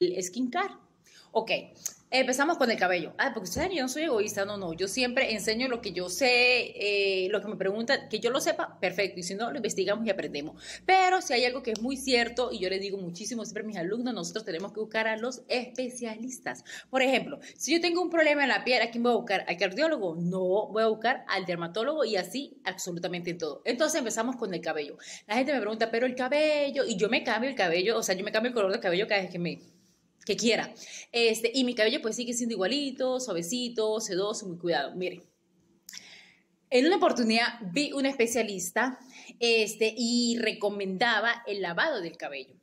el care. Ok, empezamos con el cabello. Ah, porque ustedes yo no soy egoísta, no, no. Yo siempre enseño lo que yo sé, eh, lo que me preguntan, que yo lo sepa, perfecto. Y si no, lo investigamos y aprendemos. Pero si hay algo que es muy cierto, y yo les digo muchísimo siempre a mis alumnos, nosotros tenemos que buscar a los especialistas. Por ejemplo, si yo tengo un problema en la piel, ¿a quién voy a buscar? ¿Al cardiólogo? No, voy a buscar al dermatólogo y así absolutamente en todo. Entonces empezamos con el cabello. La gente me pregunta, pero el cabello, y yo me cambio el cabello, o sea, yo me cambio el color del cabello cada vez que me que quiera. Este, y mi cabello pues sigue siendo igualito, suavecito, sedoso, muy cuidado. Miren, en una oportunidad vi un especialista este, y recomendaba el lavado del cabello.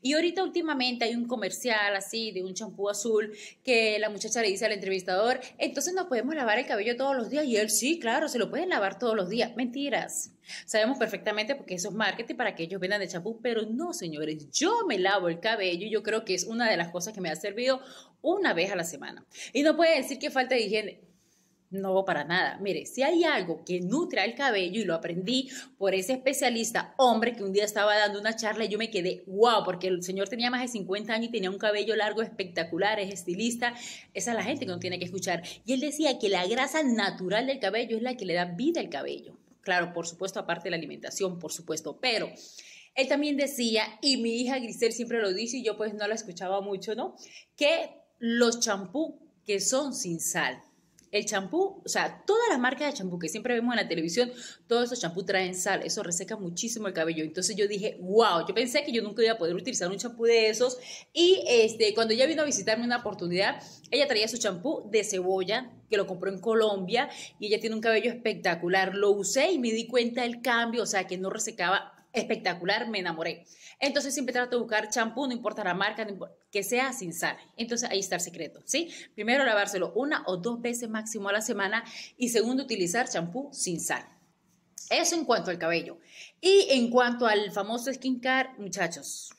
Y ahorita últimamente hay un comercial así de un champú azul que la muchacha le dice al entrevistador, entonces no podemos lavar el cabello todos los días. Y él, sí, claro, se lo pueden lavar todos los días. Mentiras. Sabemos perfectamente porque eso es marketing para que ellos vendan de champú, pero no, señores, yo me lavo el cabello y yo creo que es una de las cosas que me ha servido una vez a la semana. Y no puede decir que falta de higiene no, para nada. Mire, si hay algo que nutre el cabello, y lo aprendí por ese especialista, hombre, que un día estaba dando una charla y yo me quedé, wow, porque el señor tenía más de 50 años y tenía un cabello largo espectacular, es estilista. Esa es la gente que uno tiene que escuchar. Y él decía que la grasa natural del cabello es la que le da vida al cabello. Claro, por supuesto, aparte de la alimentación, por supuesto, pero... Él también decía, y mi hija Grisel siempre lo dice, y yo pues no la escuchaba mucho, ¿no? Que los champú que son sin sal, el champú, o sea, todas las marcas de champú que siempre vemos en la televisión, todos esos champú traen sal, eso reseca muchísimo el cabello. Entonces yo dije, wow, yo pensé que yo nunca iba a poder utilizar un champú de esos. Y este, cuando ella vino a visitarme una oportunidad, ella traía su champú de cebolla, que lo compró en Colombia, y ella tiene un cabello espectacular. Lo usé y me di cuenta del cambio, o sea, que no resecaba espectacular, me enamoré. Entonces siempre trato de buscar champú, no importa la marca, que sea sin sal. Entonces ahí está el secreto, ¿sí? Primero lavárselo una o dos veces máximo a la semana y segundo utilizar champú sin sal. Eso en cuanto al cabello. Y en cuanto al famoso skincare, muchachos,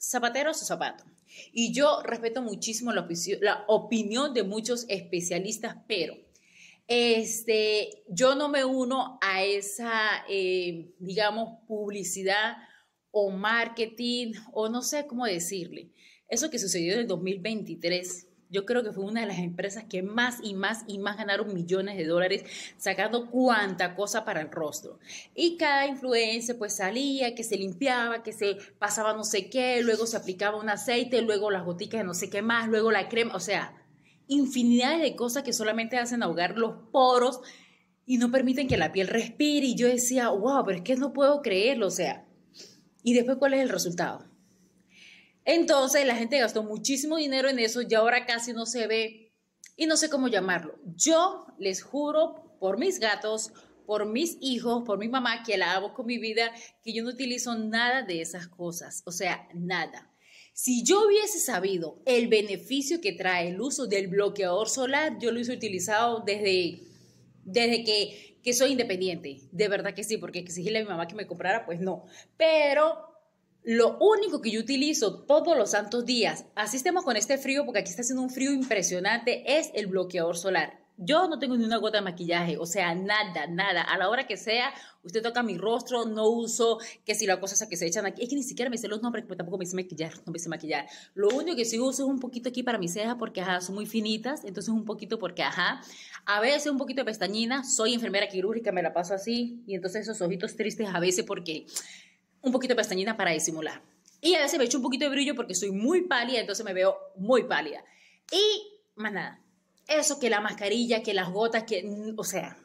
zapateros o zapato. Y yo respeto muchísimo la opinión de muchos especialistas, pero este, yo no me uno a esa, eh, digamos, publicidad o marketing o no sé cómo decirle. Eso que sucedió en el 2023, yo creo que fue una de las empresas que más y más y más ganaron millones de dólares sacando cuánta cosa para el rostro. Y cada influencer pues salía, que se limpiaba, que se pasaba no sé qué, luego se aplicaba un aceite, luego las goticas de no sé qué más, luego la crema, o sea, infinidad de cosas que solamente hacen ahogar los poros y no permiten que la piel respire. Y yo decía, wow, pero es que no puedo creerlo, o sea. Y después, ¿cuál es el resultado? Entonces, la gente gastó muchísimo dinero en eso y ahora casi no se ve y no sé cómo llamarlo. Yo les juro por mis gatos, por mis hijos, por mi mamá, que la hago con mi vida, que yo no utilizo nada de esas cosas, o sea, nada. Si yo hubiese sabido el beneficio que trae el uso del bloqueador solar, yo lo hubiese utilizado desde, desde que, que soy independiente. De verdad que sí, porque exigirle a mi mamá que me comprara, pues no. Pero lo único que yo utilizo todos los santos días, así estemos con este frío, porque aquí está haciendo un frío impresionante, es el bloqueador solar. Yo no tengo ni una gota de maquillaje, o sea, nada, nada. A la hora que sea, usted toca mi rostro, no uso que si la cosa es que se echan aquí, es que ni siquiera me sé los nombres, porque tampoco me sé maquillar, no me hice maquillar. Lo único que sí uso es un poquito aquí para mis cejas, porque ajá, son muy finitas, entonces un poquito porque ajá. A veces un poquito de pestañina, soy enfermera quirúrgica, me la paso así, y entonces esos ojitos tristes a veces porque un poquito de pestañina para disimular. Y a veces me echo un poquito de brillo porque soy muy pálida, entonces me veo muy pálida. Y más nada eso, que la mascarilla, que las gotas, que, o sea,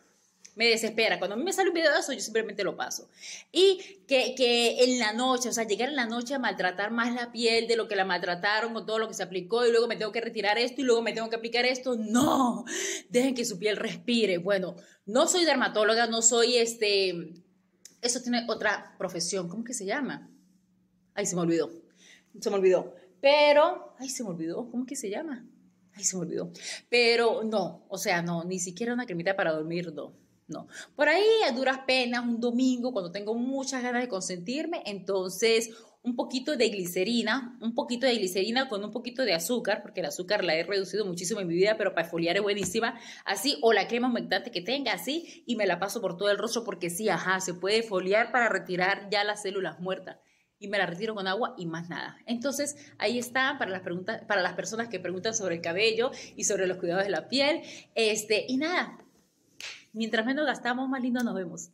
me desespera. Cuando a mí me sale un video de eso, yo simplemente lo paso. Y que, en la noche, o sea, llegar en la noche a maltratar más la piel de lo que la maltrataron con todo lo que se aplicó y luego me tengo que retirar esto y luego me tengo que aplicar esto. No, dejen que su piel respire. Bueno, no soy dermatóloga, no soy este... Eso tiene otra profesión, ¿cómo que se llama? Ay, se me olvidó, se me olvidó. Pero, ay, se me olvidó, ¿cómo que se llama? Ay, se me olvidó. Pero no, o sea, no, ni siquiera una cremita para dormir, no. No. Por ahí a duras penas, un domingo, cuando tengo muchas ganas de consentirme, entonces un poquito de glicerina, un poquito de glicerina con un poquito de azúcar, porque el azúcar la he reducido muchísimo en mi vida, pero para foliar es buenísima, así, o la crema humectante que tenga, así, y me la paso por todo el rostro, porque sí, ajá, se puede foliar para retirar ya las células muertas y me la retiro con agua y más nada. Entonces, ahí está para las, para las personas que preguntan sobre el cabello y sobre los cuidados de la piel. Este, y nada, mientras menos gastamos, más lindo nos vemos.